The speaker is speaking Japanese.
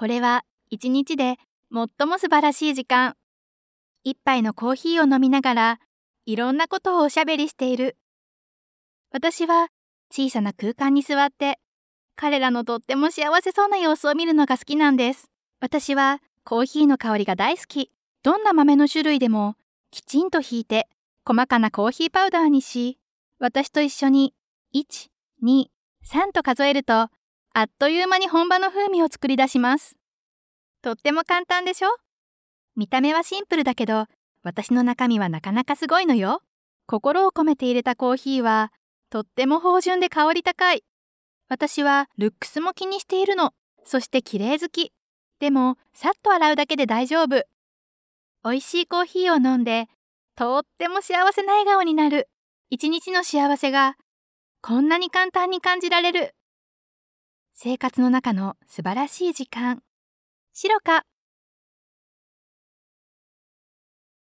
これは1日で最も素晴らしい時間。一杯のコーヒーを飲みながら、いろんなことをおしゃべりしている。私は小さな空間に座って、彼らのとっても幸せそうな様子を見るのが好きなんです。私はコーヒーの香りが大好き。どんな豆の種類でもきちんと引いて、細かなコーヒーパウダーにし、私と一緒に1、2、3と数えると、あっという間に本場の風味を作り出しますとっても簡単でしょ見た目はシンプルだけど私の中身はなかなかすごいのよ心を込めて入れたコーヒーはとっても芳醇で香り高い私はルックスも気にしているのそして綺麗好きでもさっと洗うだけで大丈夫美味しいコーヒーを飲んでとっても幸せな笑顔になる一日の幸せがこんなに簡単に感じられる生活の中の素晴らしい時間白か